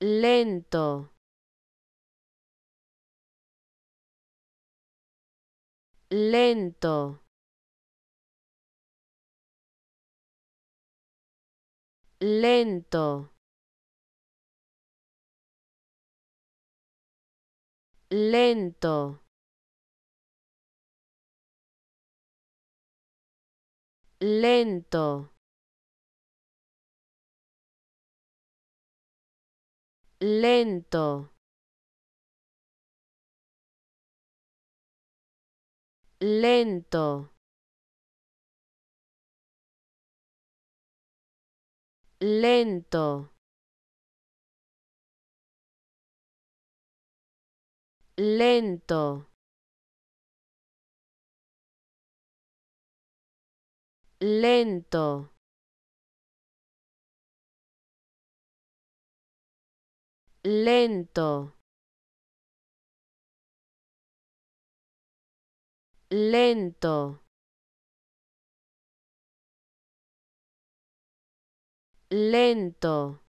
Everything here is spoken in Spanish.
lento lento lento lento lento lento, lento, lento, lento. lento. lento, lento, lento.